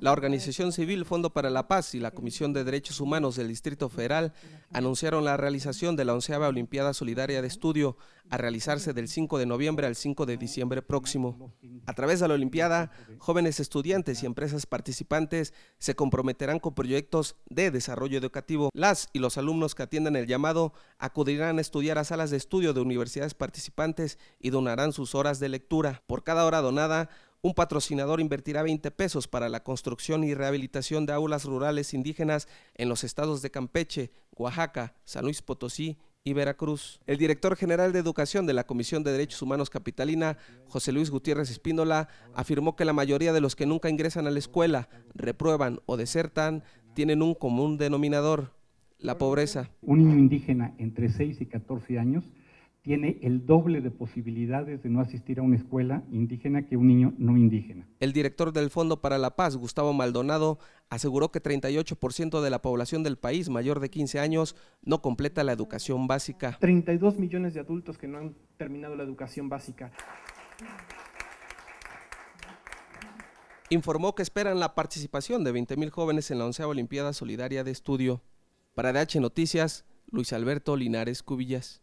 La Organización Civil Fondo para la Paz y la Comisión de Derechos Humanos del Distrito Federal anunciaron la realización de la onceava Olimpiada Solidaria de Estudio a realizarse del 5 de noviembre al 5 de diciembre próximo. A través de la Olimpiada, jóvenes estudiantes y empresas participantes se comprometerán con proyectos de desarrollo educativo. Las y los alumnos que atiendan el llamado acudirán a estudiar a salas de estudio de universidades participantes y donarán sus horas de lectura. Por cada hora donada, un patrocinador invertirá 20 pesos para la construcción y rehabilitación de aulas rurales indígenas en los estados de Campeche, Oaxaca, San Luis Potosí y Veracruz. El director general de Educación de la Comisión de Derechos Humanos Capitalina, José Luis Gutiérrez Espínola, afirmó que la mayoría de los que nunca ingresan a la escuela, reprueban o desertan, tienen un común denominador, la pobreza. Un niño indígena entre 6 y 14 años tiene el doble de posibilidades de no asistir a una escuela indígena que un niño no indígena. El director del Fondo para la Paz, Gustavo Maldonado, aseguró que 38% de la población del país mayor de 15 años no completa la educación básica. 32 millones de adultos que no han terminado la educación básica. Informó que esperan la participación de 20.000 jóvenes en la 11 Olimpiada Solidaria de Estudio. Para DH Noticias, Luis Alberto Linares Cubillas.